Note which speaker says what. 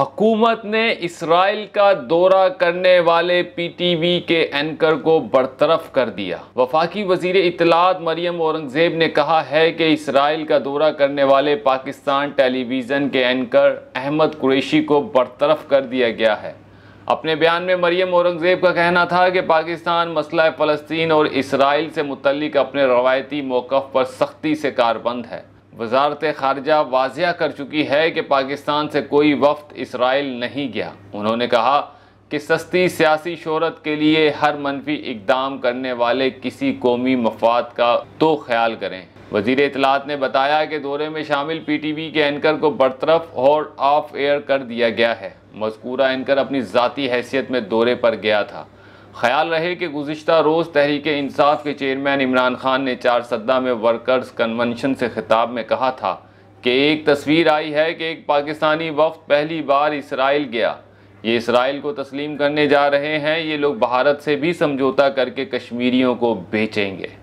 Speaker 1: हकूमत ने इसराइल का दौरा करने वाले पीटीवी के एंकर को बरतरफ कर दिया वफाकी वजीर इतलात मरियम औरंगजेब ने कहा है कि इसराइल का दौरा करने वाले पाकिस्तान टेलीविज़न के एंकर अहमद कुरैशी को बरतरफ कर दिया गया है अपने बयान में मरियम औरंगजेब का कहना था कि पाकिस्तान मसला फ़लस्तीन और इसराइल से मुतलिक अपने रवायती मौक़ पर सख्ती से कारबंद है वजारत खारजा वाजिया कर चुकी है कि पाकिस्तान से कोई वफ्त इसराइल नहीं गया उन्होंने कहा कि सस्ती सियासी शहरत के लिए हर मनफी इकदाम करने वाले किसी कौमी मफाद का तो ख्याल करें वजीर इतलात ने बताया कि दौरे में शामिल पी टी वी के एंकर को बरतरफ और ऑफ एयर कर दिया गया है मजकूरा एंकर अपनी ज़ाती हैसियत में दौरे पर गया था ख्याल रहे कि गुज्त रोज़ तहरीक इंसाफ के चेयरमैन इमरान खान ने चार सद्दा में वर्कर्स कन्वेंशन से खिताब में कहा था कि एक तस्वीर आई है कि एक पाकिस्तानी वफ्त पहली बार इसराइल गया ये इसराइल को तस्लीम करने जा रहे हैं ये लोग भारत से भी समझौता करके कश्मीरियों को बेचेंगे